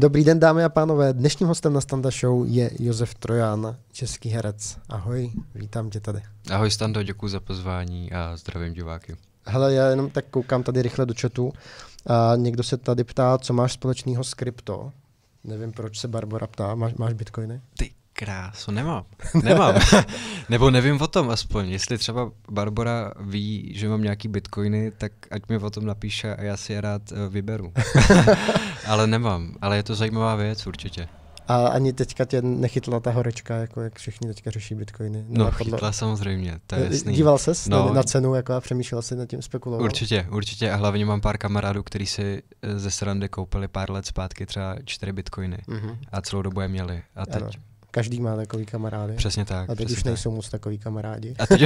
Dobrý den, dámy a pánové. Dnešním hostem na Standa Show je Josef Trojan, český herec. Ahoj, vítám tě tady. Ahoj Stando, děkuji za pozvání a zdravím diváky. Hele, já jenom tak koukám tady rychle do chatu. A někdo se tady ptá, co máš společného s krypto. Nevím, proč se Barbara ptá. Máš, máš bitcoiny? Ty krásu, nemám. Nemám. Nebo nevím o tom aspoň. Jestli třeba Barbara ví, že mám nějaký bitcoiny, tak ať mi o tom napíše a já si je rád eh, vyberu. ale nemám, ale je to zajímavá věc určitě. A ani teďka tě nechytla ta horečka, jako jak všichni teďka řeší bitcoiny. No, No, chytla samozřejmě, to je eh, jasný. Díval ses no, na cenu jako a přemýšlel si nad tím spekuloval? Určitě, určitě a hlavně mám pár kamarádů, kteří si eh, ze srandy koupili pár let zpátky třeba čtyři bitcoiny mm-hmm. a celou dobu je měli. A teď... Ano. Každý má takový kamarády. Přesně tak. A teď už tak. nejsou moc takový kamarádi. A teď...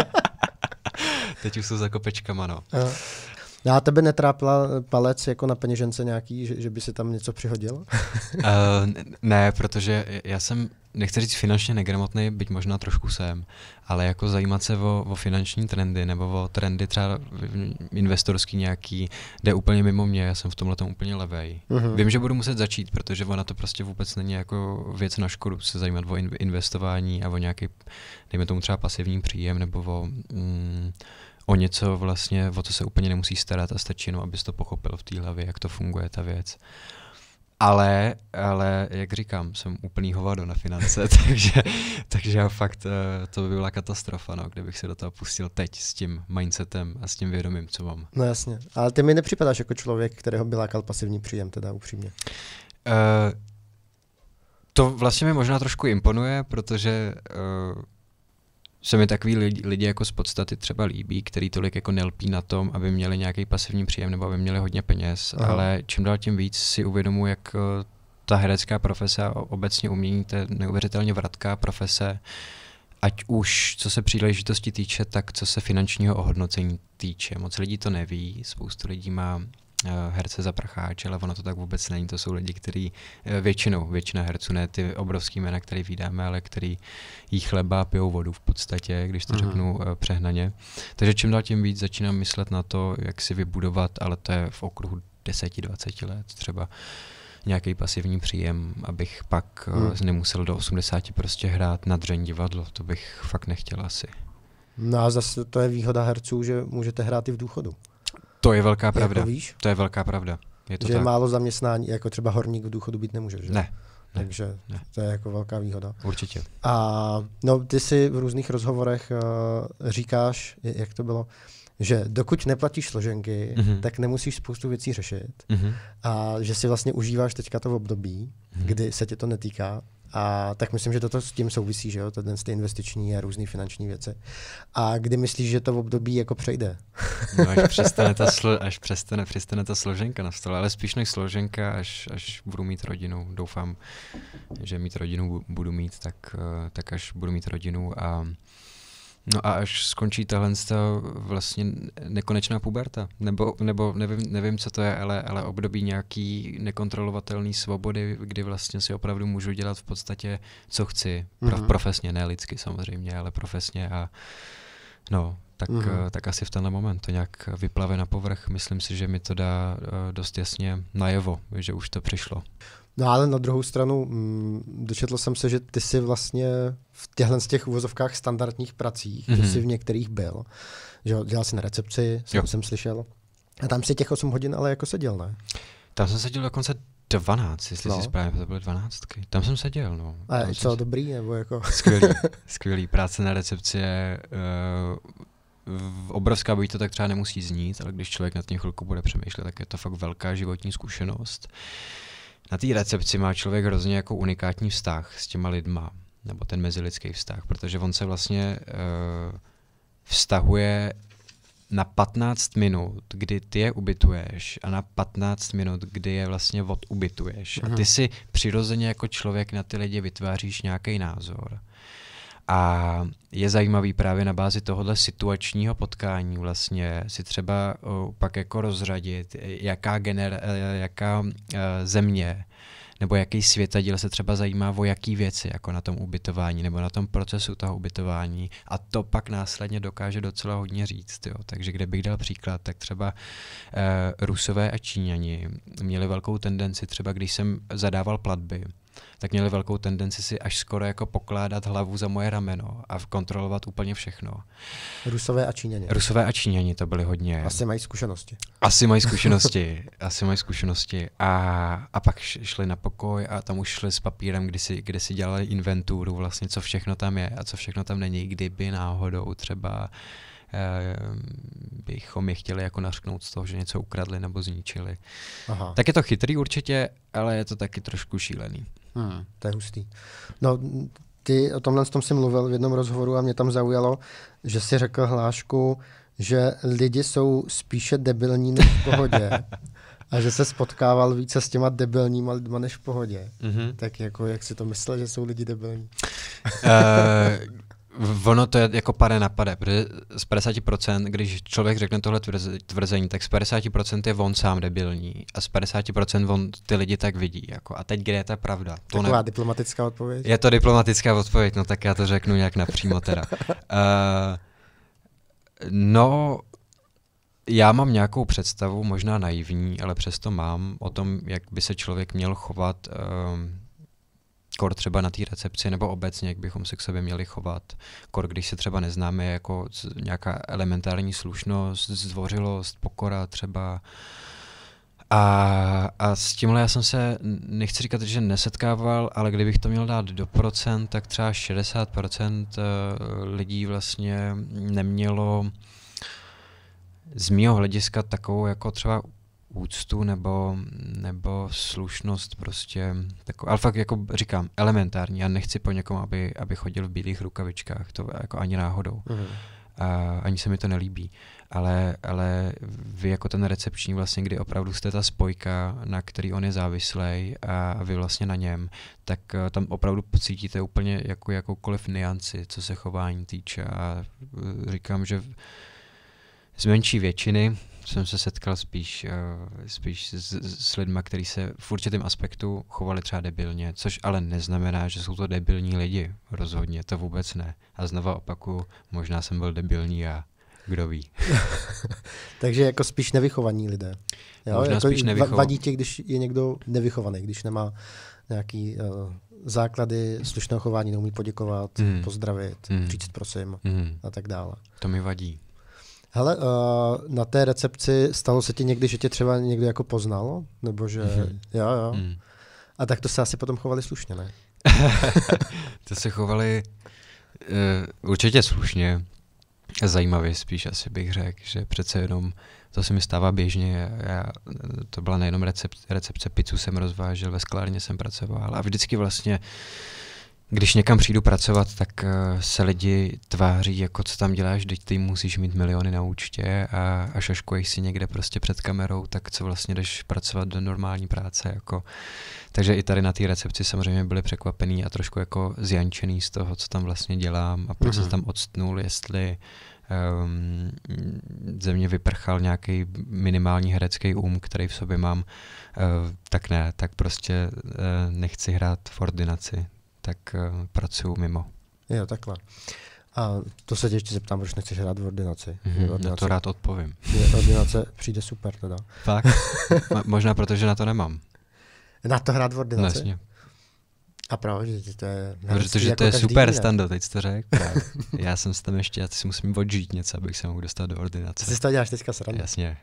teď už jsou za kopečkama, no. Aha. Já no a tebe netrápila palec jako na peněžence nějaký, že, že by si tam něco přihodil? uh, ne, protože já jsem, nechci říct finančně negramotný, byť možná trošku jsem, ale jako zajímat se o, o finanční trendy nebo o trendy třeba investorský nějaký, jde úplně mimo mě, já jsem v tomhle tom úplně levej. Uh-huh. Vím, že budu muset začít, protože ona to prostě vůbec není jako věc na škodu se zajímat o investování a o nějaký, dejme tomu třeba pasivní příjem nebo o... Mm, o něco vlastně, o co se úplně nemusí starat a stačí jenom, abys to pochopil v té hlavě, jak to funguje ta věc. Ale, ale jak říkám, jsem úplný hovado na finance, takže, takže fakt eh, to by byla katastrofa, no, kdybych se do toho pustil teď s tím mindsetem a s tím vědomím, co mám. No jasně, ale ty mi nepřipadáš jako člověk, kterého by lákal pasivní příjem, teda upřímně. Uh, to vlastně mi možná trošku imponuje, protože uh, se mi takový lidi, lidi jako z podstaty třeba líbí, který tolik jako nelpí na tom, aby měli nějaký pasivní příjem nebo aby měli hodně peněz, Aha. ale čím dál tím víc si uvědomuji, jak eh, ta herecká profese a obecně umění, to je neuvěřitelně vratká profese, ať už co se příležitosti týče, tak co se finančního ohodnocení týče. Moc lidí to neví, spoustu lidí má Eh, herce za pracháče, ale ono to tak vůbec není. To jsou lidi, kteří eh, většinou, většina herců, ne ty obrovský jména, které vydáme, ale který jí chleba, pijou vodu v podstatě, když to Aha. Mhm. řeknu eh, přehnaně. Takže čím dál tím víc začínám myslet na to, jak si vybudovat, ale to je v okruhu 10-20 let třeba, nějaký pasivní příjem, abych pak hmm. nemusel do 80 prostě hrát na dřeň divadlo. To bych fakt nechtěl asi. No a zase to je výhoda herců, že můžete hrát i v důchodu. To je velká jako pravda. Jako víš? To je velká pravda. Je to že tak. je málo zaměstnání, jako třeba horník v důchodu být nemůže. Že? Ne. Ne, Takže ne. to je jako velká výhoda. Určitě. A no, ty si v různých rozhovorech uh, říkáš, jak to bylo, že dokud neplatíš složenky, mm-hmm. tak nemusíš spoustu věcí řešit. Mm-hmm. A že si vlastně užíváš teďka to v období, mm-hmm. kdy se tě to netýká, a tak myslím, že toto s tím souvisí, že jo, ten ty investiční a různé finanční věci. A kdy myslíš, že to v období jako přejde? No, až přestane ta, slo, až přestane, přestane ta složenka na stole, ale spíš než složenka, až, až budu mít rodinu. Doufám, že mít rodinu budu mít, tak, eh, tak až budu mít rodinu a No a až skončí tahle vlastně nekonečná puberta, nebo, nebo nevím, nevím, co to je, ale, ale období nějaký nekontrolovatelné svobody, kdy vlastně si opravdu můžu dělat v podstatě, co chci. Pro, mm-hmm. Profesně, ne lidsky samozřejmě, ale profesně a no, tak, mm-hmm. tak asi v tenhle moment to nějak vyplave na povrch. Myslím si, že mi to dá eh, dost jasně najevo, že už to přišlo. No ale na druhou stranu, mm, dočetl jsem se, že ty jsi vlastně v těchto z těch uvozovkách standardních pracích, mm-hmm. že jsi v některých byl, že dělal jsi na recepci, jsem, jsem slyšel. A tam si těch 8 hodin ale jako seděl, ne? Tam jsem seděl dokonce 12, jestli no. si správně, to byly 12. Tam jsem seděl, no. A je, co, dobrý, nebo jako? skvělý, skvělý. Práce na recepci je uh, obrovská, by to tak třeba nemusí znít, ale když člověk nad tím chvilku bude přemýšlet, tak je to fakt velká životní zkušenost. Uh, na té recepci má člověk hrozně jako unikátní vztah s těma lidma, nebo ten mezilidský vztah, protože on se vlastně uh, vztahuje na 15 minut, kdy ty je ubytuješ a na 15 minut, kdy je vlastně odubytuješ. Aha. A ty mhm. si přirozeně jako člověk na ty lidi vytváříš nějaký názor. A je zajímavý právě na bázi tohohle situačního potkání vlastně si třeba pak jako rozradit, jaká, gener, e, jaká e, země nebo jaký světadíl se třeba zajímá o jaký věci, jako na tom ubytování nebo na tom procesu toho ubytování. A to pak následně dokáže docela hodně říct. Jo. Takže kde bych dal příklad, tak třeba uh, Rusové a Číňani měli velkou tendenci, třeba když jsem zadával platby, tak měli velkou tendenci si až skoro jako pokládat hlavu za moje rameno a kontrolovat úplně všechno. Rusové a Číňani. Rusové a Číňani to byli hodně. Asi mají zkušenosti. Asi mají zkušenosti. asi mají zkušenosti. A, a pak šli na pokoj a tam už šli s papírem, kde si, kde si dělali inventuru, vlastně co všechno tam je a co všechno tam není, kdyby náhodou třeba uh, Eh, bychom je chtěli jako nařknout z toho, že něco ukradli nebo zničili. Aha. Tak je to chytrý určitě, ale je to taky trošku šílený. Hmm. To je hustý. No, ty o tomhle tom si mluvil v jednom rozhovoru a mě tam zaujalo, že si řekl hlášku, že lidi jsou spíše debilní než v pohodě. a že se spotkával více s těma debilníma lidma než v pohodě. Mm-hmm. Tak jako, jak si to myslel, že jsou lidi debilní? uh, Ono to je jako pade na pade, protože z 50%, když člověk řekne tohle tvrzení, tak z 50% je on sám debilní a z 50% on ty lidi tak vidí. Jako. A teď kde je ta pravda? To Taková ne... diplomatická odpověď? Je to diplomatická odpověď, no tak já to řeknu nějak napřímo teda. uh, no, já mám nějakou představu, možná naivní, ale přesto mám, o tom, jak by se člověk měl chovat uh, kor třeba na té recepci nebo obecně, jak bychom se k sobě měli chovat. Kor, když se třeba neznáme, jako nějaká elementární slušnost, zdvořilost, pokora třeba. A, a s tímhle já jsem se, nechci říkat, že nesetkával, ale kdybych to měl dát do procent, tak třeba 60% eh, lidí vlastně nemělo z mého hlediska takovou jako třeba úctu nebo, nebo slušnost prostě, takový, ale fakt jako říkám, elementární, já nechci po někom, aby, aby chodil v bílých rukavičkách, to jako ani náhodou. Mm. A ani se mi to nelíbí. Ale, ale vy jako ten recepční vlastně, kdy opravdu jste ta spojka, na který on je závislý a vy vlastně na něm, tak eh, tam opravdu pocítíte úplně jako, jakoukoliv nianci, co se chování týče a eh, říkám, že z menší většiny jsem se setkal spíš, eh, spíš s, s lidmi, kteří se v určitém aspektu chovali třeba debilně, což ale neznamená, že jsou to debilní lidi. Rozhodně, to vůbec ne. A znova opaku, možná jsem byl debilní a kdo ví. Takže jako spíš nevychovaní lidé. Jo? Možná jako spíš nevychovaní. Vadí tě, když je někdo nevychovaný, když nemá nějaký uh, základy slušného chování, neumí poděkovat, mm. pozdravit, mm. říct prosím mm. a tak dále. To mi vadí. Hele, uh, na té recepci stalo se ti někdy, že tě třeba někdy jako poznalo? Nebo že... Mm-hmm. Jo, jo. Mm. A tak to se asi potom chovali slušně, ne? to se chovali uh, určitě slušně. Zajímavě spíš asi bych řekl, že přece jenom to se mi stává běžně. Já, to byla nejenom recep, recepce, pizzu jsem rozvážel, ve sklárně jsem pracoval a vždycky vlastně uh, když někam přijdu pracovat, tak uh, se lidi tváří, jako co tam děláš, teď ty musíš mít miliony na účtě a, a šaškuješ si někde prostě před kamerou, tak co vlastně jdeš pracovat do normální práce. Jako. Takže i tady na té recepci samozřejmě byli překvapený a trošku jako zjančený z toho, co tam vlastně dělám a proč mm-hmm. tam odstnul, jestli um, ze mě vyprchal nějaký minimální herecký um, který v sobě mám, uh, tak ne, tak prostě uh, nechci hrát v ordinaci tak eh, pracuju mimo. Jo, takhle. A to se tě ještě zeptám, proč nechceš rád v ordinaci. Mm-hmm, ordinace, na to rád odpovím. ordinace přijde super teda. Tak, možná protože na to nemám. Na to hrát v ordinaci? Vlastně. A právě, že to je... No, protože jako to je super jiný, stando, teď jsi to řekl. já jsem tam ještě, já si musím odžít něco, abych se mohl dostat do ordinace. Ty si to děláš teďka srandu. Jasně.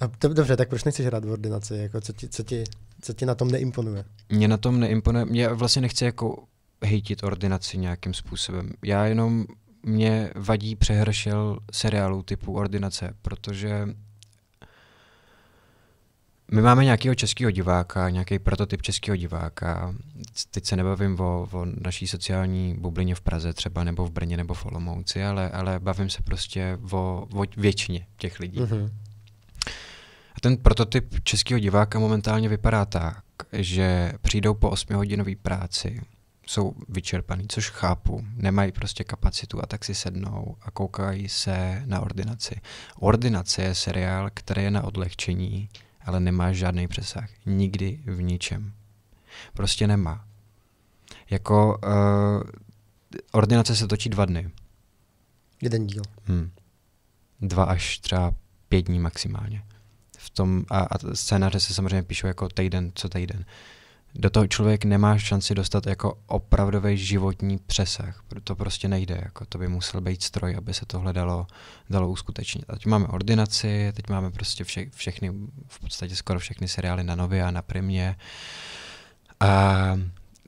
A to, dobře, tak proč nechceš hrát v ordinaci? Jako, co, ti, co ti co ti na tom neimponuje? Mě na tom neimponuje, Mě vlastně nechci jako hejtit ordinaci nějakým způsobem. Já jenom mě vadí přehršel seriálu typu ordinace, protože my máme nějakého českého diváka, nějaký prototyp českého diváka. Teď se nebavím o, o naší sociální bublině v Praze třeba, nebo v Brně, nebo v Olomouci, ale, ale bavím se prostě o, o většině těch lidí. Mm-hmm. A ten prototyp českého diváka momentálně vypadá tak, že přijdou po 8-hodinové práci, jsou vyčerpaní, což chápu, nemají prostě kapacitu a tak si sednou a koukají se na ordinaci. Ordinace je seriál, který je na odlehčení, ale nemá žádný přesah. Nikdy v ničem. Prostě nemá. Jako uh, ordinace se točí dva dny. Jeden díl. Hmm. Dva až třeba pět dní maximálně v tom, a, a scénáře se samozřejmě píšou jako týden co týden. Do toho člověk nemá šanci dostat jako opravdový životní přesah. To prostě nejde. Jako to by musel být stroj, aby se tohle dalo, dalo uskutečnit. A teď máme ordinaci, teď máme prostě vše, všechny, v podstatě skoro všechny seriály na nově a na primě. A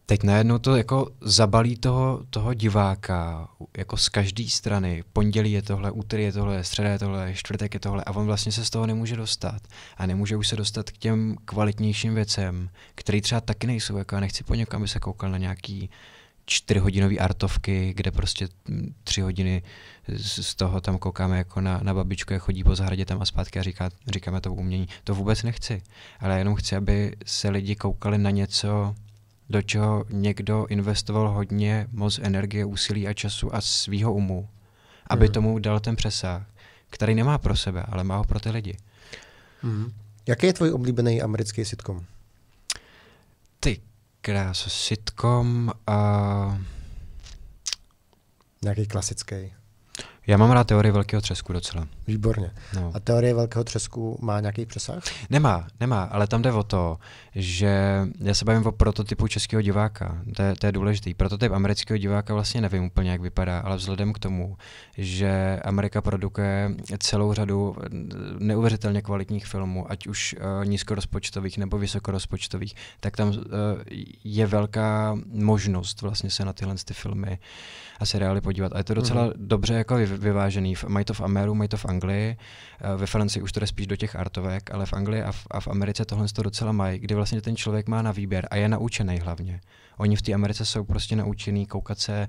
teď najednou to jako zabalí toho, toho diváka jako z každé strany. Pondělí je tohle, úterý je tohle, středa je tohle, čtvrtek je tohle a on vlastně se z toho nemůže dostat. A nemůže už se dostat k těm kvalitnějším věcem, které třeba taky nejsou. Jako já nechci po někom, aby se koukal na nějaký čtyřhodinové artovky, kde prostě tři hodiny z toho tam koukáme jako na, na babičku, jak chodí po zahradě tam a zpátky a říká, říkáme to umění. To vůbec nechci, ale jenom chci, aby se lidi koukali na něco, do čeho někdo investoval hodně moc energie, úsilí a času a svýho umu, aby hmm. tomu dal ten přesah, který nemá pro sebe, ale má ho pro ty lidi. Hmm. Jaký je tvůj oblíbený americký sitcom? Ty kráso, sitcom... Uh... Nějaký klasický. Já mám rád teorie velkého třesku docela. Výborně. No. A teorie velkého třesku má nějaký přesah? Nemá, nemá, ale tam jde o to, že já se bavím o prototypu českého diváka. To je, to je důležitý. Prototyp amerického diváka vlastně nevím úplně, jak vypadá, ale vzhledem k tomu, že Amerika produkuje celou řadu neuvěřitelně kvalitních filmů, ať už uh, nízkorozpočtových nebo vysokorozpočtových, tak tam uh, je velká možnost vlastně se na tyhle ty filmy a seriály podívat. A je to docela mm-hmm. dobře jako vy, vyvážený. Mají to v Ameru, mají to v Anglii, eh, ve Francii už to jde spíš do těch artovek, ale v Anglii a v, a v Americe tohle to docela mají, kdy vlastně ten člověk má na výběr a je naučený hlavně. Oni v té Americe jsou prostě naučený koukat se eh,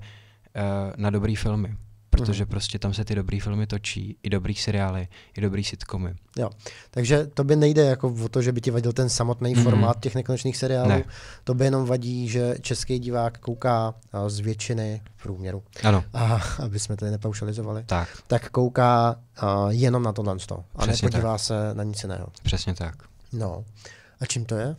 na dobrý filmy protože mhm. prostě tam se ty dobrý filmy točí, i dobrý seriály, i dobrý sitcomy. Jo, takže to by nejde jako o to, že by ti vadil ten samotný mm. formát těch nekonečných seriálů, ne. to by jenom vadí, že český divák kouká eh, z většiny v průměru. Ano. A, aby jsme tady nepaušalizovali. Tak. Tak kouká a, eh, jenom na tohle a Přesně nepodívá tak. se na nic jiného. Přesně tak. No. A čím to je?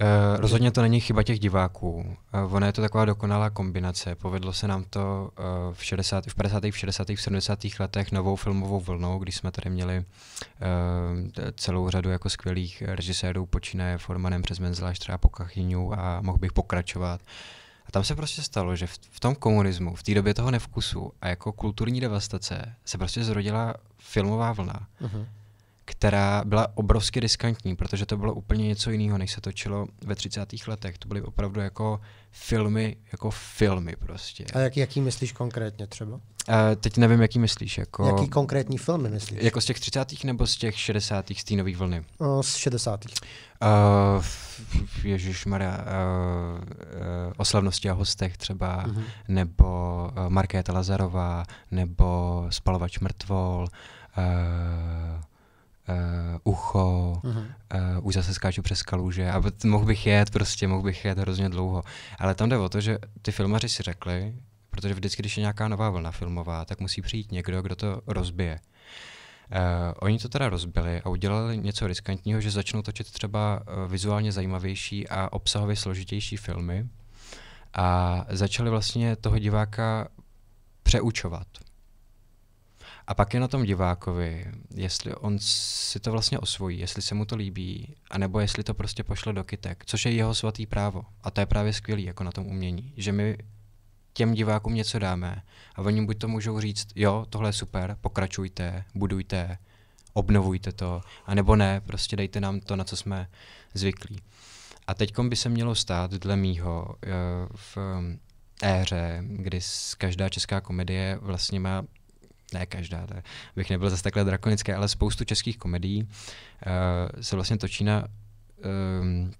Eh, rozhodně to není chyba těch diváků. Eh, ono je to taková dokonalá kombinace. Povedlo se nám to eh, v, 60, v 50., v 60., v 70. letech novou filmovou vlnou, když jsme tady měli celou řadu jako skvělých režisérů, počínaje Formanem přes Menzela, po Kachyňu a mohl bych pokračovat. A tam se prostě stalo, že v, v tom komunismu, v té době toho nevkusu a jako kulturní devastace se prostě zrodila filmová vlna. Uh-huh která byla obrovsky riskantní, protože to bylo úplně něco jiného, než se točilo ve 30. letech. To byly opravdu jako filmy, jako filmy prostě. A jak, jaký myslíš konkrétně třeba? A teď nevím, jaký myslíš. Jako, jaký konkrétní filmy myslíš? Jako z těch 30. nebo z těch 60. z té nové vlny? No, z 60. Uh, Ježíš Mara, uh, uh, o slavnosti a hostech třeba, mm-hmm. nebo Markéta Lazarová, nebo Spalovač mrtvol. Uh, uh, ucho, uh-huh. uh, už zase skáču přes kaluže a mohl bych jet prostě, mohl bych jet hrozně dlouho. Ale tam jde o to, že ty filmaři si řekli, protože vždycky, když je nějaká nová vlna filmová, tak musí přijít někdo, kdo to rozbije. Uh, oni to teda rozbili a udělali něco riskantního, že začnou točit třeba uh, vizuálně zajímavější a obsahově složitější filmy a začali vlastně toho diváka přeučovat. A pak je na tom divákovi, jestli on si to vlastně osvojí, jestli se mu to líbí, anebo jestli to prostě pošle do kytek, což je jeho svatý právo. A to je právě skvělý jako na tom umění, že my těm divákům něco dáme a oni buď to můžou říct, jo, tohle je super, pokračujte, budujte, obnovujte to, anebo ne, prostě dejte nám to, na co jsme zvyklí. A teď by se mělo stát, dle mýho, eh, v eh, éře, kdy každá česká komedie vlastně má ne každá, tak bych nebyl zase takhle drakonické, ale spoustu českých komedií uh, se vlastně točí na um,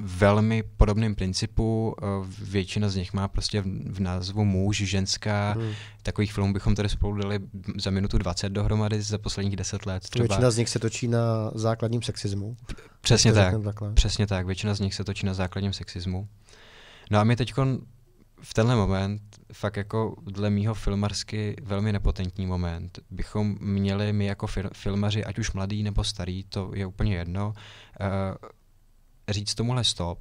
velmi podobným principu. Eh, většina z nich má prostě v názvu muž, ženská. Hmm. Takových filmů bychom tady spolu dali za minutu 20 dohromady za posledních 10 let. Třeba. Většina z nich se točí na základním sexismu. Přesně tak. Přesně tak. Většina z nich se točí na základním sexismu. No a my teď v tenhle moment, fakt jako dle mýho filmarsky velmi nepotentní moment, bychom měli my jako fil- filmaři, ať už mladý nebo starý, to je úplně jedno, uh, říct tomuhle stop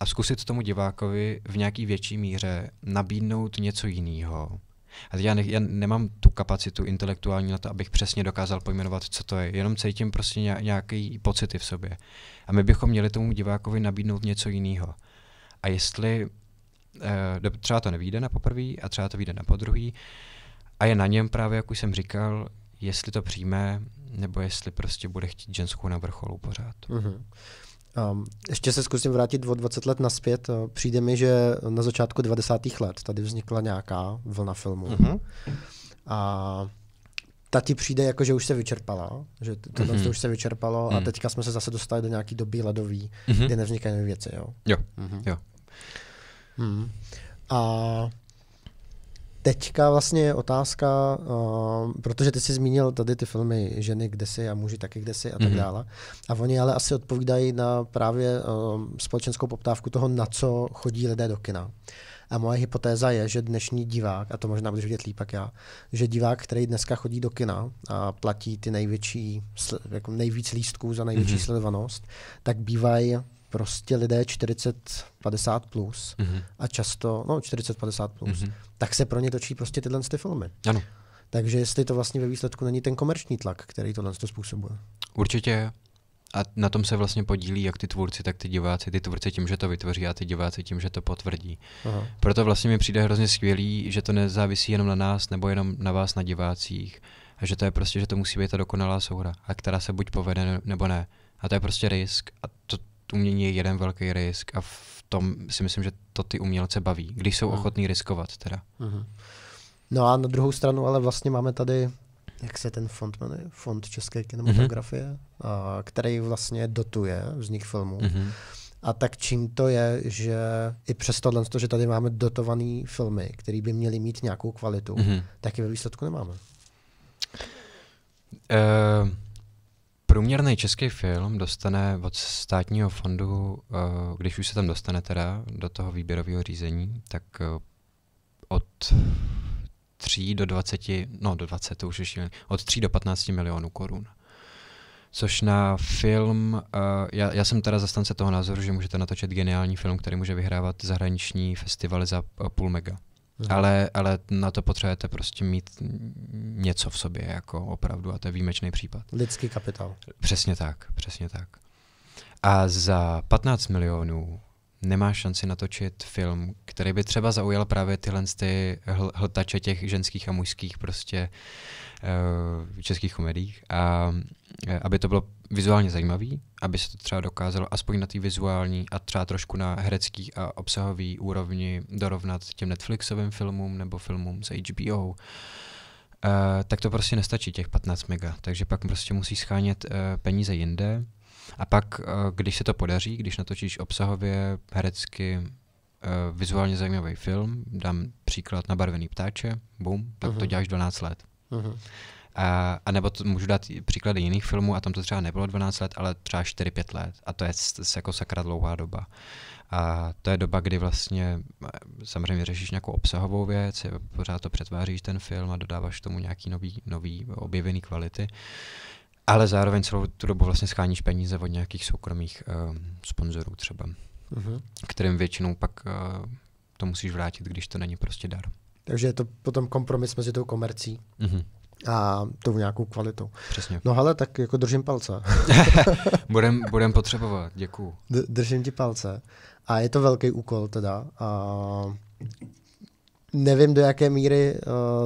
a zkusit tomu divákovi v nějaký větší míře nabídnout něco jiného. A teď já, ne, já nemám tu kapacitu intelektuální na to, abych přesně dokázal pojmenovat, co to je. Jenom cítím prostě nějaký pocity v sobě. A my bychom měli tomu divákovi nabídnout něco jiného. A jestli e, třeba to nevíde na poprvé a třeba to vyjde na podruhý. A je na něm právě, jak už jsem říkal, jestli to přijme, nebo jestli prostě bude chtít ženskou na vrcholu pořád. Mm-hmm. Um, ještě se zkusím vrátit o 20 let naspět. Eh, přijde mi, že na začátku 90. let tady vznikla nějaká vlna filmů. Mm-hmm. A ta ti přijde jako, že už se vyčerpala, že mhm. to, mm-hmm. už se vyčerpalo mm. Mm-hmm. a mhm. teďka jsme se zase dostali do nějaký doby ledový, mm-hmm. kde nevznikají nové věci. Jo, jo. Mm-hmm. jo. Hmm. A Teďka vlastně je otázka, uh, protože ty jsi zmínil tady ty filmy ženy kde si a muži taky kde si a tak hmm dále. A oni ale asi odpovídají na právě uh, společenskou poptávku toho, na co chodí lidé do kina. A moje hypotéza je, že dnešní divák, a to možná budeš vidět líp jak já, že divák, který dneska chodí do kina a platí ty největší, jako nejvíc lístků za největší mm-hmm. sledovanost, tak bývají prostě lidé 40-50 plus mm-hmm. a často, no 40-50 plus, mm-hmm. tak se pro ně točí prostě tyhle ty filmy. Ano. Takže jestli to vlastně ve výsledku není ten komerční tlak, který tohle to způsobuje. Určitě a na tom se vlastně podílí jak ty tvůrci, tak ty diváci. Ty tvůrci tím, že to vytvoří a ty diváci tím, že to potvrdí. Aha. Proto vlastně mi přijde hrozně skvělý, že to nezávisí jenom na nás nebo jenom na vás, na divácích. A že to je prostě, že to musí být ta dokonalá souhra, a která se buď povede nebo ne. A to je prostě risk. A to, umění je jeden velký risk a v tom si myslím, že to ty umělce baví, když jsou mhm. ochotní riskovat teda. Mhm. No a na druhou stranu, ale vlastně máme tady, jak se ten fond jmenuje, Fond České kinematografie, mm-hmm. a, který vlastně dotuje vznik filmů. Mm-hmm. A tak čím to je, že i přes tohle, že tady máme dotované filmy, které by měly mít nějakou kvalitu, mm-hmm. tak je ve výsledku nemáme. Uh, průměrný český film dostane od státního fondu, eh, když už se tam dostane teda do toho výběrového řízení, tak eh, od 3 do 20, no do 20 to už je šílený, od 3 do 15 milionů korun. Což na film, eh, já, já jsem teda zastance toho názoru, že můžete natočit geniální film, který může vyhrávat zahraniční festivaly za půl mega. Mhm. Ale, ale na to potřebujete prostě mít něco v sobě, jako opravdu, a to je výjimečný případ. Lidský kapitál. Přesně tak, přesně tak. A za 15 milionů nemá šanci natočit film, který by třeba zaujal právě tyhle ty hl- hltače těch ženských a mužských prostě uh, českých komediích a eh, aby to bylo vizuálně zajímavý, aby se to třeba dokázalo aspoň na té vizuální a třeba trošku na herecký a obsahový úrovni dorovnat těm Netflixovým filmům nebo filmům z HBO. Uh, eh, tak to prostě nestačí těch 15 mega, takže pak prostě musí schánět uh, peníze jinde a pak, eh, když se to podaří, když natočíš obsahově, herecky, eh, vizuálně zajímavý film, dám příklad na barvený ptáče, bum, tak uh-huh. to mhm. děláš 12 let. Uh-huh. A, a nebo to, můžu dát příklady jiných filmů, a tam to třeba nebylo 12 let, ale třeba 4-5 let. A to je jako sakra dlouhá doba. A to je doba, kdy vlastně eh, samozřejmě řešíš nějakou obsahovou věc, pořád to přetváříš ten film a dodáváš tomu nějaký nový, nový objevený kvality ale zároveň celou tu dobu vlastně scháníš peníze od nějakých soukromých uh, sponzorů třeba, uh-huh. kterým většinou pak uh, to musíš vrátit, když to není prostě dar. Takže je to potom kompromis mezi tou komercí uh-huh. a tou nějakou kvalitou. Přesně. No ale tak jako držím palce. budem, budem potřebovat, děkuju. D- držím ti palce. A je to velký úkol teda. A nevím, do jaké míry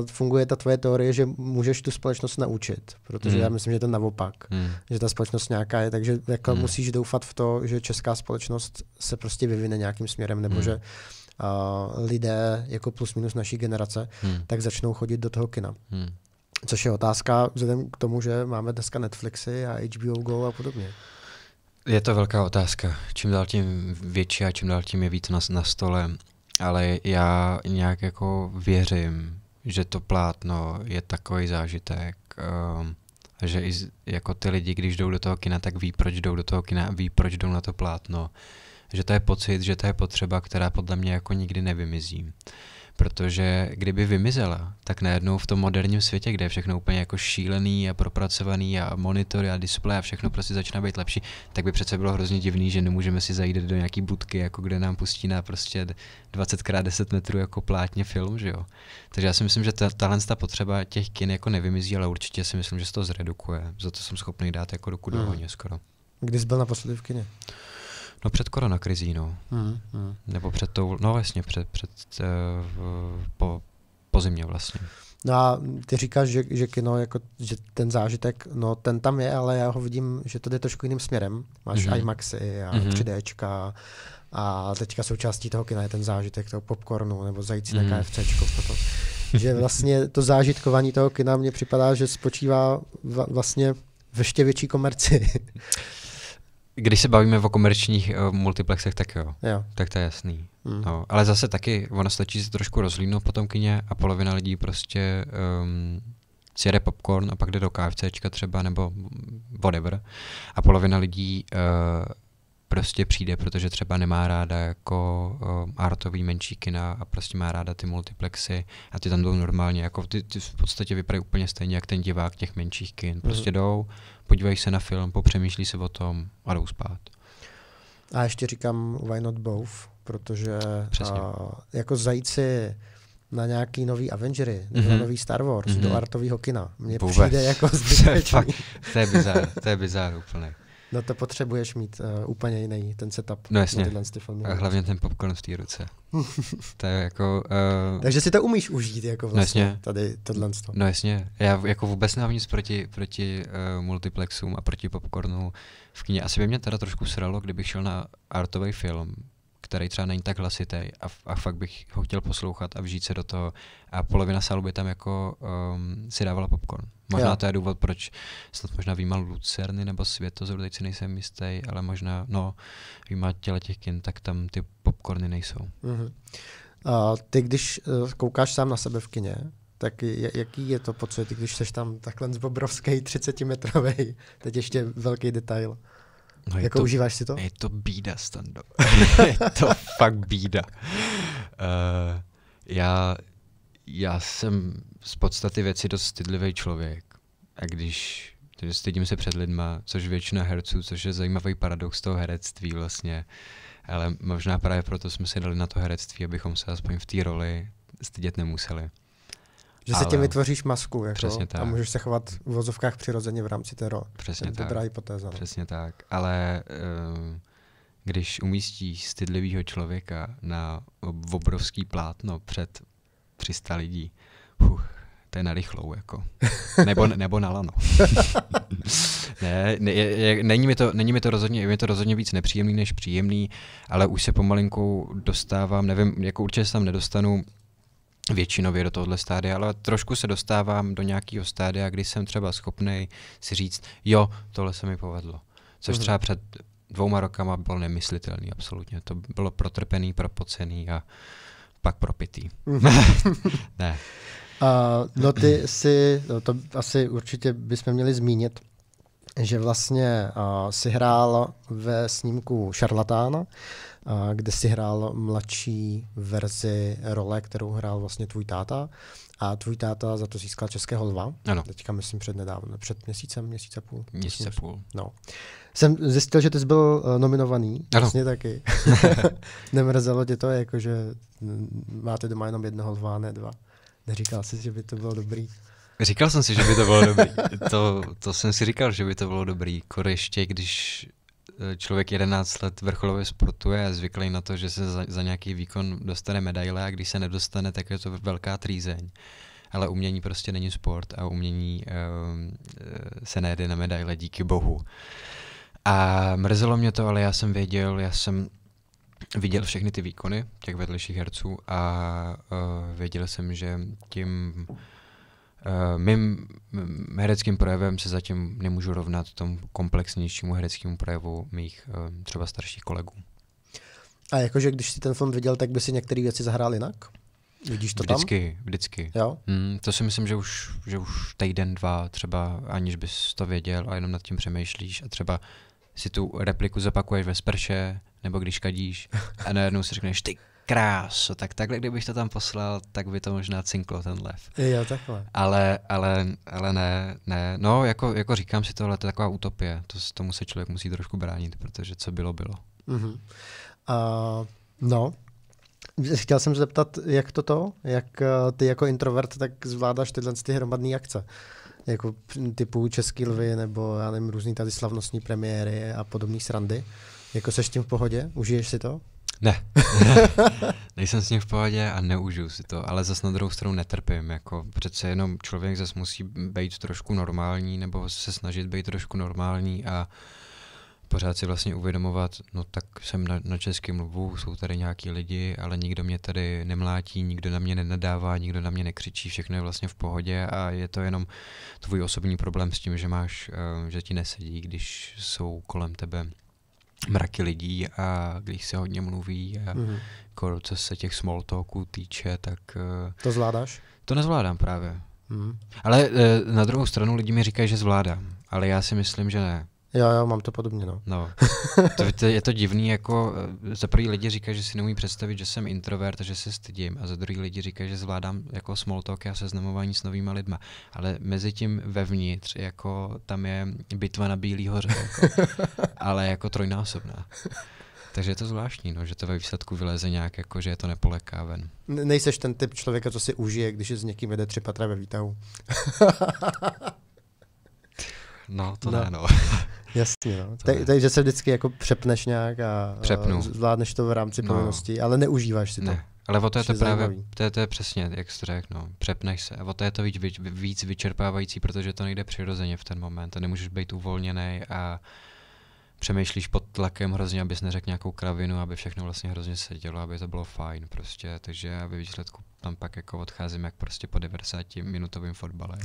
uh, funguje ta tvoje teorie, že můžeš tu společnost naučit, protože mm. já myslím, že je to naopak, mm. že ta společnost nějaká je, takže jako mm. musíš doufat v to, že česká společnost se prostě vyvine nějakým směrem, nebo mm. že uh, lidé jako plus minus naší generace, mm. tak začnou chodit do toho kina. Mm. Což je otázka vzhledem k tomu, že máme dneska Netflixy a HBO Go a podobně. Je to velká otázka. Čím dál tím větší a čím dál tím je víc na, na stole ale já nějak jako věřím, že to plátno je takový zážitek, ehm, že i jako ty lidi, když jdou do toho kina, tak ví, proč jdou do toho kina, ví, proč jdou na to plátno. Že to je pocit, že to je potřeba, která podle mě jako nikdy nevymizí protože kdyby vymizela, tak najednou v tom moderním světě, kde je všechno úplně jako šílený a propracovaný a monitory a displej a všechno prostě začíná být lepší, tak by přece bylo hrozně divný, že nemůžeme si zajít do nějaký budky, jako kde nám pustí na prostě 20x10 metrů jako plátně film, že jo. Takže já si myslím, že ta, tahle ta potřeba těch kin jako nevymizí, ale určitě si myslím, že se to zredukuje. Za to jsem schopný dát jako ruku do hmm. skoro. Kdy jsi byl naposledy v kině? No před koronakrizí, no. Mm, mm. Nebo před tou, no vlastně před, před uh, po, po zimě vlastně. No a ty říkáš, že, že kino, jako, že ten zážitek, no ten tam je, ale já ho vidím, že to jde trošku jiným směrem. Máš mm-hmm. IMAXy a mm-hmm. 3Dčka a teďka součástí toho kina je ten zážitek toho popcornu nebo zající mm na mhm. KFCčko. Toto. Že vlastně to zážitkování toho kina mně připadá, že spočívá vlastně ve ještě větší komerci. Když se bavíme o komerčních uh, multiplexech, tak jo. jo. Tak to je jasný. Hmm. No, ale zase taky, ono stačí se trošku rozlínout po tom kině a polovina lidí prostě um, si jede popcorn a pak jde do KFCčka třeba nebo whatever. A polovina lidí uh, prostě přijde, protože třeba nemá ráda jako uh, artový menší kina a prostě má ráda ty multiplexy a ty tam jdou normálně, jako ty, ty v podstatě vypadají úplně stejně jak ten divák těch menších kin. Prostě mhm. jdou, podívají se na film, popřemýšlí se o tom a jdou spát. A ještě říkám why not both, protože a, jako zajít si na nějaký nový Avengery, nebo mm-hmm. nový Star Wars, mm-hmm. do artového kina. Mně přijde jako zbytečný. to je bizár, to je bizár úplně. No to potřebuješ mít uh, úplně jiný ten setup. No jasně. Na ty filmy. A hlavně ten popcorn v té ruce. to je jako... Uh... Takže si to umíš užít jako vlastně no jasně. Vlastně tady tohle. No jasně. Já jako vůbec nemám nic proti, proti uh, multiplexům a proti popcornu v kině. Asi by mě teda trošku sralo, kdybych šel na artový film, který třeba není tak hlasitý a, a fakt bych ho chtěl poslouchat a vžít se do toho. A polovina sálu by tam jako um, si dávala popcorn. Možná jo. to je důvod, proč snad možná výjima Lucerny nebo Světo, teď si nejsem jistý, ale možná, no, výjima těle těch kin, tak tam ty popcorny nejsou. Uh-huh. A ty, když eh, koukáš sám na sebe v kině, tak jaký je to pocit, když jsi tam takhle z obrovský 30 metrový, teď ještě velký detail. No jako to, užíváš si to? Je to bída, stando. je to fakt bída. Uh, já já jsem z podstaty věci dost stydlivý člověk. A když takže stydím se před lidma, což většina herců, což je zajímavý paradox toho herectví vlastně. Ale možná právě proto jsme si dali na to herectví, abychom se aspoň v té roli stydět nemuseli. Že Ale... se tím vytvoříš masku jako, Přesně tak. a můžeš se chovat v vozovkách přirozeně v rámci té role. Přesně to je tak. dobrá hypotéza. No. Přesně tak. Ale ehm, když umístíš stydlivého člověka na obrovský plátno před 300 lidí. Uf, to je na rychlou, jako. Nebo, nebo na lano. ne, ne, je, není, mi to, není mi to rozhodně, je mi to rozhodně víc nepříjemný než příjemný, ale už se pomalinku dostávám, nevím, jako určitě se tam nedostanu většinově do tohohle stádia, ale trošku se dostávám do nějakého stádia, kdy jsem třeba schopný si říct, jo, tohle se mi povedlo. Což mhm. třeba před dvouma rokama bylo nemyslitelný absolutně. To bylo protrpený, propocený a pak propitý. Mhm. ne. Uh, no ty si, no to asi určitě bychom měli zmínit, že vlastně uh, si hrál ve snímku Šarlatána, uh, kde si hrál mladší verzi role, kterou hrál vlastně tvůj táta. Uh, a tvůj táta za to získal Českého lva. Ano. Teďka myslím před nedávno, před měsícem, měsíce a půl. Měsíce a půl. No. Jsem zjistil, že ty jsi byl eh, nominovaný. Ano. Vlastně taky. Nemrzelo tě to, jakože mm, máte doma jenom jednoho lva, ne dva. Neříkal jsi, že by to bylo dobrý? Říkal jsem si, že by to bylo dobrý. to, to jsem si říkal, že by to bylo dobrý. Kor ještě, když Eh, člověk 11 let vrcholově sportuje a zvyklý na to, že se za, za nějaký výkon dostane medaile a když se nedostane, tak je to velká trýzeň. Ale umění prostě není sport a umění um, se nejde na medaile, díky bohu. A mrzelo mě to, ale já jsem věděl, já jsem viděl všechny ty výkony těch vedlejších herců a uh, věděl jsem, že tím Eh, mým hereckým projevem se zatím nemůžu rovnat tomu komplexnějšímu hereckému projevu mých eh, třeba starších kolegů. A jakože když si ten film viděl, tak by si některé věci zahrál jinak? Vidíš to vždycky, tam? Vždycky, jo? Mm, to si myslím, že už, že už týden, dva třeba, aniž bys to věděl a jenom nad tím přemýšlíš a třeba si tu repliku zapakuješ ve sprše, nebo když kadíš a najednou si řekneš, ty kráso, tak takhle, kdybych to tam poslal, tak by to možná cinklo ten lev. Jo, takhle. Ale, ale, ale ne, ne. No, jako, jako říkám si tohle, to je taková utopie. To, tomu se člověk musí trošku bránit, protože co bylo, bylo. Mm-hmm. Uh, no, Chtěl jsem zeptat, jak to to, jak eh, ty jako introvert, tak zvládáš tyhle ty hromadné akce? Jako typu Český lvy nebo já nevím, různý tady slavnostní premiéry a podobné srandy? Jako seš tím v pohodě? Užiješ si to? Ne, nejsem s ním v pohodě a neužiju si to, ale zase na druhou stranu netrpím, jako přece jenom člověk zase musí být trošku normální nebo se snažit být trošku normální a pořád si vlastně uvědomovat, no tak jsem na, na českém mluvu, jsou tady nějaký lidi, ale nikdo mě tady nemlátí, nikdo na mě nenadává, nikdo na mě nekřičí, všechno je vlastně v pohodě a je to jenom tvůj osobní problém s tím, že máš, eh, že ti nesedí, když jsou kolem tebe mraky lidí a když se hodně mluví a mm-hmm. jako co se těch small talků týče, tak... Eh, to zvládáš? To nezvládám právě. Mm-hmm. Ale eh, na druhou stranu lidi mi říkají, že zvládám, ale já si myslím, že ne. Jo, jo, mám to podobně, no. no. To, to, je to divný, jako eh, za prvý lidi říkají, že si neumí představit, že jsem introvert a že se stydím, a za druhý lidi říkají, že zvládám jako small talk a seznamování s novýma lidma. Ale mezi tím vevnitř, jako tam je bitva na Bílý hoře, jako, ale jako trojnásobná. Takže je to zvláštní, no, že to ve výsledku vyleze nějak, jako, že je to nepoleká ven. Ne, nejseš ten typ člověka, co si užije, když je s někým vede tři patra ve výtahu. no, to no. ne, no. Jasně, no. Tak, takže se vždycky jako přepneš nějak a Přepnu. Eh, zvládneš to v rámci no. povinností, ale neužíváš si to. Ne. Ale o to je to právě, to je, to je přesně, jak jsi řekl, no, přepneš se. O to je to víc, víc vyčerpávající, protože to nejde přirozeně v ten moment a nemůžeš být uvolněný a přemýšlíš pod tlakem hrozně, abys neřekl nějakou kravinu, aby všechno vlastně hrozně sedělo, aby to bylo fajn prostě, takže ve výsledku tam pak jako odcházím jak prostě po 90 minutovým fotbale.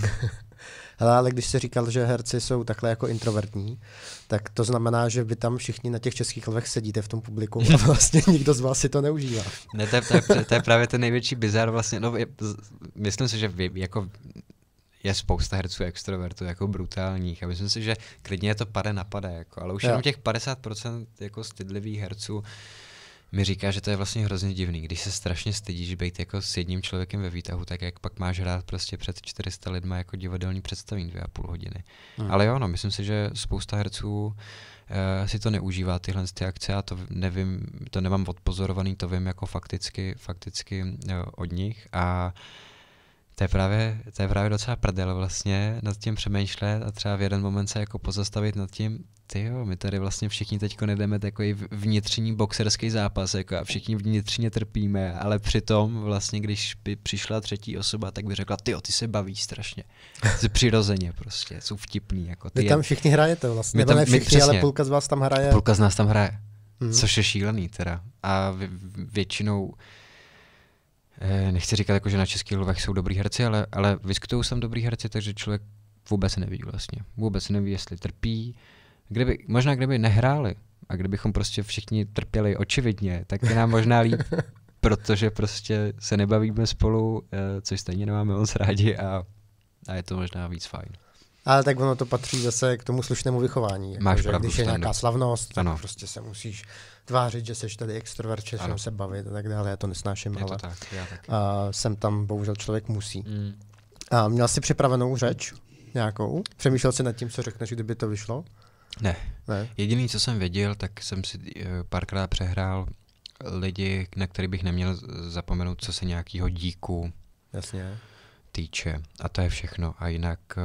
Hele, ale když jsi říkal, že herci jsou takhle jako introvertní, tak to znamená, že vy tam všichni na těch českých lvech sedíte v tom publiku a vlastně nikdo z vás si to neužívá. ne, to je, to, je, to je právě ten největší bizar vlastně, no, je, myslím si, že vy, jako je spousta herců extrovertů, jako brutálních. A myslím si, že klidně je to pade na pade, jako, ale už jenom těch 50% jako stydlivých herců mi říká, že to je vlastně hrozně divný. Když se strašně stydíš být jako s jedním člověkem ve výtahu, tak jak pak máš hrát prostě před 400 lidma jako divadelní představení dvě a půl hodiny. Hmm. Ale jo, no, myslím si, že spousta herců uh, si to neužívá, tyhle ty akce, a to nevím, to nemám odpozorovaný, to vím jako fakticky, fakticky uh, od nich. A uh, to je právě, to je právě docela prdel vlastně nad tím přemýšlet a třeba v jeden moment se jako pozastavit nad tím, ty jo, my tady vlastně všichni teď nedeme takový vnitřní boxerský zápas jako a všichni vnitřně trpíme, ale přitom vlastně, když by přišla třetí osoba, tak by řekla, ty jo, ty se baví strašně. Jsi přirozeně prostě, jsou vtipný. Jako ty Vy tam všichni hrajete vlastně, my tam, ne všichni, my, přesně, ale půlka z vás tam hraje. Půlka z nás tam hraje, hmm. což je šílený teda. A většinou Eh, nechci říkat, jako, že na českých lvech jsou dobrý herci, ale, ale vyskytují se tam dobrý herci, takže člověk vůbec neví vlastně. Vůbec neví, jestli trpí. Kdyby, možná kdyby nehráli a kdybychom prostě všichni trpěli očividně, tak je nám možná líp, protože prostě se nebavíme spolu, eh, což stejně nemáme moc rádi a, a je to možná víc fajn. Ale tak ono to patří zase k tomu slušnému vychování. Jako, Máš že, pravdu, když je nějaká slavnost, ano. tak prostě se musíš tvářit, že seš tady extrovert, že jsem se bavit a tak dále. Já to nesnáším, je ale to tak, já taky. A, jsem tam bohužel člověk musí. Mm. A měl jsi připravenou řeč nějakou? Přemýšlel jsi nad tím, co řekneš, kdyby to vyšlo? Ne. ne. Jediný, co jsem věděl, tak jsem si eh, párkrát přehrál lidi, na který bych neměl zapomenout, co se nějakýho díku Jasně. týče. A to je všechno. A jinak eh,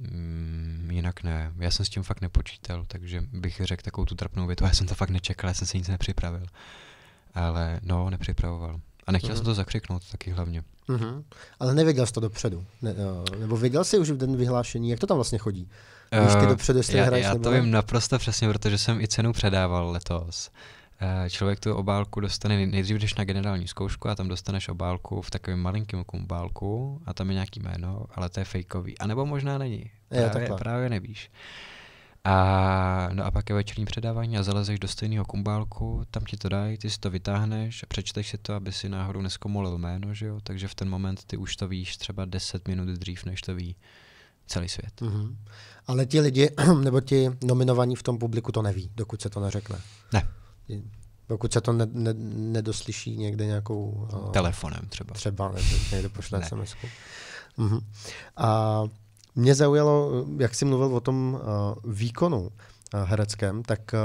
Mm, jinak ne. Já jsem s tím fakt nepočítal, takže bych řekl takovou tu trapnou větu. Já jsem to fakt nečekal, já jsem se nic nepřipravil. Ale no, nepřipravoval. A nechtěl mm. jsem to zakřiknout taky hlavně. Mm-hmm. Ale nevěděl jsi to dopředu? Ne, eh, nebo věděl jsi už v den vyhlášení, jak to tam vlastně chodí? Víš ty eh, dopředu, jestli uh, já, hraješ, já to nebo... vím naprosto přesně, protože jsem i cenu předával letos. Eh, člověk tu obálku dostane, nejdřív jdeš na generální zkoušku a tam dostaneš obálku v takovém malinkém kumbálku a tam je nějaký jméno, ale to je fejkový. A nebo možná není. Právě, je, právě nevíš. A, no a pak je večerní předávání a zalezeš do stejného kumbálku, tam ti to dají, ty si to vytáhneš a přečteš si to, aby si náhodou neskomolil jméno, že jo? Takže v ten moment ty už to víš třeba 10 minut dřív, než to ví celý svět. Mm-hmm. Ale ti lidi, nebo ti nominovaní v tom publiku to neví, dokud se to neřekne. Ne. Pokud se to ne, ne, nedoslyší někde nějakou... Uh, Telefonem třeba. Třeba, nebo někdo pošle ne. sms uh-huh. Mhm. A mě zaujalo, jak jsi mluvil o tom uh, výkonu uh, hereckém, tak uh,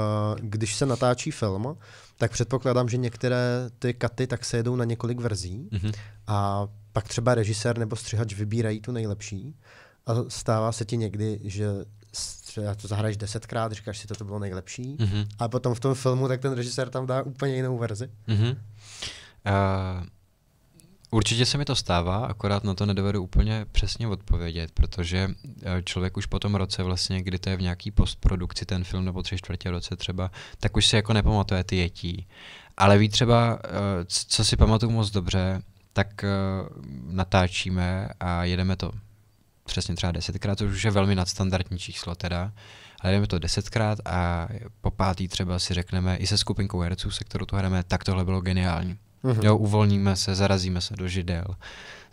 když se natáčí film, tak předpokládám, že některé ty katy tak se jedou na několik verzí uh-huh. a pak třeba režisér nebo střihač vybírají tu nejlepší. A stává se ti někdy, že třeba to zahraješ desetkrát, říkáš si, to, to bylo nejlepší. Mm-hmm. A potom v tom filmu, tak ten režisér tam dá úplně jinou verzi. Mm-hmm. Uh... Určitě se mi to stává, akorát na to nedovedu úplně přesně odpovědět, protože e, člověk už po tom roce vlastně, kdy to je v nějaký postprodukci ten film nebo tři čtvrtě roce třeba, tak už si jako nepamatuje ty jetí. Ale ví třeba, e, co si pamatuju moc dobře, tak e, natáčíme a jedeme to přesně třeba desetkrát, což už je velmi nadstandardní číslo teda, ale jdeme to desetkrát a po pátý třeba si řekneme i se skupinkou herců, se kterou to hrajeme, tak tohle bylo geniální. Mm-hmm. Jo, uvolníme se, zarazíme se do židel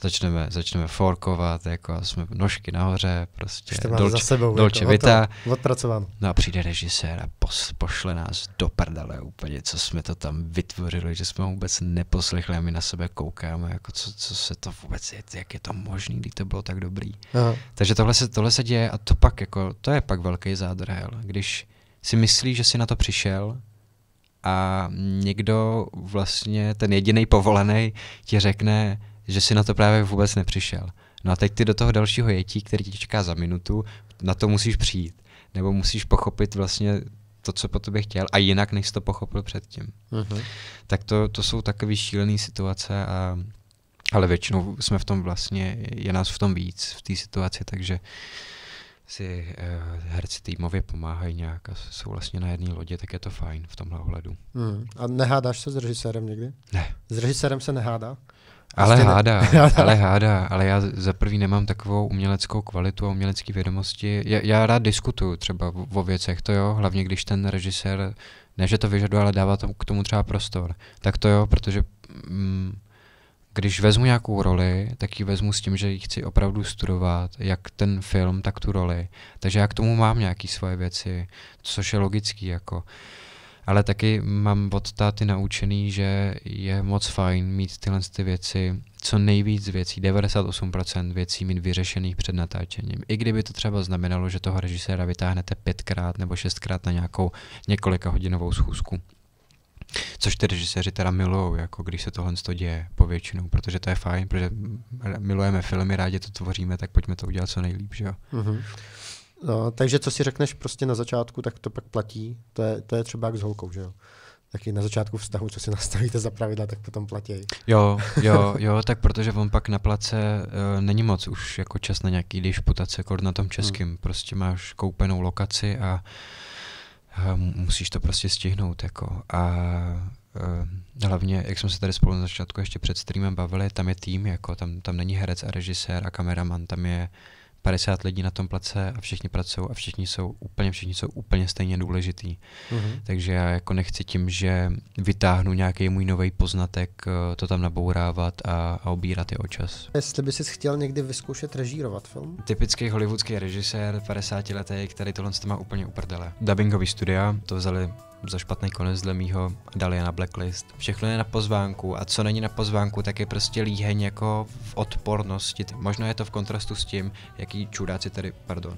začneme, začneme forkovat, jako jsme nožky nahoře, prostě dolče, za sebou, jako dolče jako, vita. Odpracovám. No a přijde režisér a pos, pošle nás do prdele úplně, co jsme to tam vytvořili, že jsme vůbec neposlechli a my na sebe koukáme, jako co, co se to vůbec je, jak je to možný, když to bylo tak dobrý. Aha. Takže tohle se, tohle se děje a to pak jako, to je pak velký zádrhel, když si myslí, že si na to přišel, a někdo vlastně, ten jediný povolený, ti řekne, že si na to právě vůbec nepřišel. No a teď ty do toho dalšího jetí, který ti čeká za minutu, na to musíš přijít. Nebo musíš pochopit vlastně to, co po tobě chtěl a jinak, než to pochopil předtím. Uh-huh. Tak to, to jsou takové šílené situace, a, ale většinou jsme v tom vlastně, je nás v tom víc, v té situaci, takže si uh, herci týmově pomáhají nějak a jsou vlastně na jedné lodě, tak je to fajn v tomhle ohledu. Uh-huh. A nehádáš se s režisérem někdy? Ne. S režisérem se nehádá? Ale prostě hádá, ale hádá, ale já za prvý nemám takovou uměleckou kvalitu a umělecké vědomosti. Já, já rád diskutuju třeba o věcech, to jo, hlavně když ten režisér, ne že to vyžaduje, ale dává tomu, k tomu třeba prostor. Tak to jo, protože mm, když vezmu nějakou roli, tak ji vezmu s tím, že ji chci opravdu studovat, jak ten film, tak tu roli. Takže já k tomu mám nějaké svoje věci, což je logický jako. Uh, ale taky mám od táty naučený, že je moc fajn mít tyhle ty věci, co nejvíc věcí, 98% věcí mít vyřešených před natáčením. I kdyby to třeba znamenalo, že toho režiséra vytáhnete pětkrát nebo šestkrát na nějakou několika hodinovou schůzku. Což ty režiséři teda milují, jako když se tohle to děje povětšinou, protože to je fajn, protože hm, milujeme filmy, rádi to tvoříme, tak pojďme to udělat co nejlíp, že jo? Mm-hmm. No, takže co si řekneš prostě na začátku, tak to pak platí. To je, to je třeba jak s holkou, že jo? Taky na začátku vztahu, co si nastavíte za pravidla, tak potom platí. Jo, jo, jo, tak protože on pak na place uh, není moc už jako čas na nějaký disputace, kord na tom českým. Hmm. Prostě máš koupenou lokaci a uh, musíš to prostě stihnout. Jako. A uh, hlavně, jak jsme se tady spolu na začátku ještě před streamem bavili, tam je tým, jako, tam, tam není herec a režisér a kameraman, tam je uh, 50 lidí na tom place a všichni pracují a všichni jsou úplně, všichni jsou úplně stejně důležitý. Mm-hmm. Takže já jako nechci tím, že vytáhnu nějaký můj nový poznatek, eh, to tam nabourávat a, a obírat je o čas. Jestli bys chtěl někdy vyzkoušet režírovat film? Typický hollywoodský režisér, 50 letý, který tohle má úplně uprdele. Dubbingový studia, to vzali za špatný konec dle mýho, dali je na blacklist. Všechno je na pozvánku a co není na pozvánku, tak je prostě líheň jako v odpornosti. Možná je to v kontrastu s tím, jaký čudáci tady, pardon,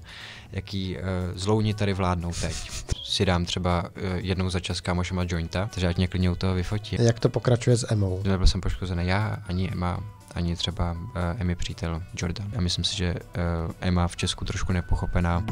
jaký uh, zlouni tady vládnou teď. Si dám třeba uh, jednou za čas kámošema jointa, takže ať mě klidně u toho vyfotí. Jak to pokračuje s Emou? Nebyl jsem poškozený já, ani Emma, ani třeba uh, eh, Emmy přítel Jordan. Já myslím si, že uh, Emma v Česku trošku nepochopená.